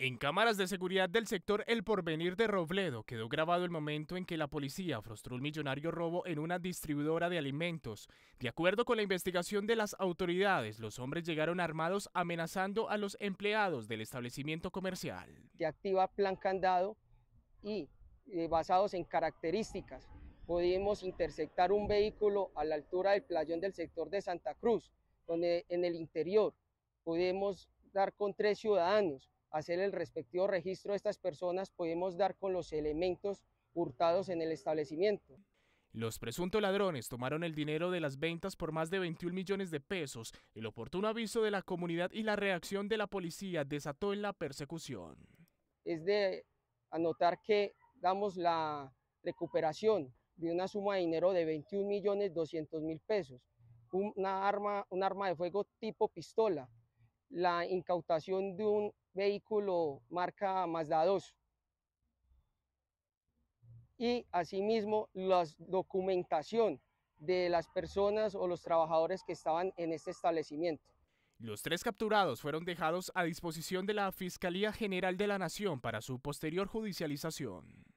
En cámaras de seguridad del sector El Porvenir de Robledo quedó grabado el momento en que la policía frustró un millonario robo en una distribuidora de alimentos. De acuerdo con la investigación de las autoridades, los hombres llegaron armados amenazando a los empleados del establecimiento comercial. Se activa plan candado y eh, basados en características pudimos interceptar un vehículo a la altura del playón del sector de Santa Cruz, donde en el interior podemos dar con tres ciudadanos hacer el respectivo registro de estas personas, podemos dar con los elementos hurtados en el establecimiento. Los presuntos ladrones tomaron el dinero de las ventas por más de 21 millones de pesos. El oportuno aviso de la comunidad y la reacción de la policía desató en la persecución. Es de anotar que damos la recuperación de una suma de dinero de 21 millones 200 mil pesos, una un arma de fuego tipo pistola, la incautación de un vehículo marca Mazda 2 y asimismo la documentación de las personas o los trabajadores que estaban en este establecimiento. Los tres capturados fueron dejados a disposición de la Fiscalía General de la Nación para su posterior judicialización.